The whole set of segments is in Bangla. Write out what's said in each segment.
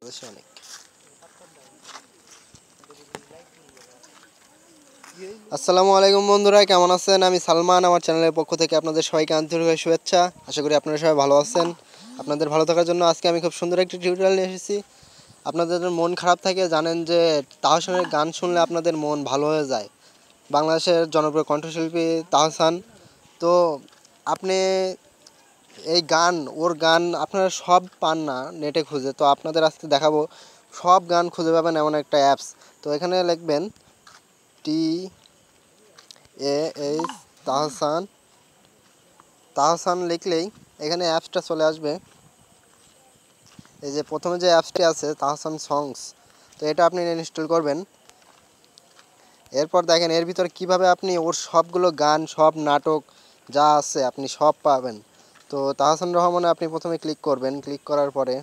অনেক আসসালামু আলাইকুম বন্ধুরা কেমন আছেন আমি সালমান আমার চ্যানেলের পক্ষ থেকে আপনাদের সবাইকে আন্তরিক শুভেচ্ছা আশা করি আপনারা সবাই ভালো আছেন আপনাদের ভালো থাকার জন্য আজকে আমি খুব সুন্দর একটি টিউটোরিয়াল নিয়ে এসেছি আপনাদের মন খারাপ থাকে জানেন যে তাহসানের গান শুনলে আপনাদের মন ভালো হয়ে যায় বাংলাদেশের জনপ্রিয় কণ্ঠশিল্পী তাহসান তো আপনি এই গান ওর গান আপনারা সব পান না নেটে খুঁজে তো আপনাদের আসতে দেখাবো সব গান খুঁজে পাবেন এমন একটা অ্যাপস তো এখানে লিখবেন T A H Tahsan Tahsan লিখলেই এখানে অ্যাপসটা চলে আসবে এই যে প্রথমে যে অ্যাপসটি আছে তাহসান সংস তো এটা আপনি ইনস্টল করবেন এরপর দেখেন এর ভিতরে কিভাবে আপনি ওর সবগুলো গান সব নাটক যা আছে আপনি সব পাবেন তো তাহাসান রহমানে আপনি প্রথমে ক্লিক করবেন ক্লিক করার পরে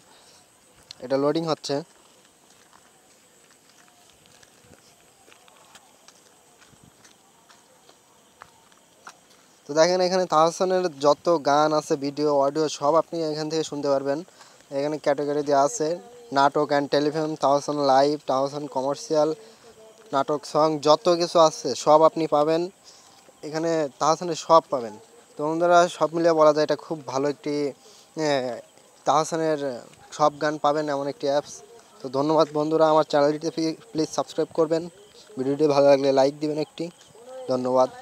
এটা লোডিং হচ্ছে তো দেখেন এখানে তাহসানের যত গান আছে ভিডিও অডিও সব আপনি এখান থেকে শুনতে পারবেন এখানে ক্যাটাগরি দেওয়া আছে নাটক and telefilm Tahsan live Tahsan commercial নাটক সং যত কিছু আছে সব আপনি পাবেন এখানে তাহসানের সব পাবেন তো বন্ধুরা সব মিলিয়ে বলা যায় এটা খুব ভালো একটি তাহসানের সব গান পাবেন এমন একটি অ্যাপস তো ধন্যবাদ বন্ধুরা আমার চ্যানেলটিতে প্লিজ সাবস্ক্রাইব করবেন ভিডিওটি ভালো লাগলে লাইক দিবেন একটি ধন্যবাদ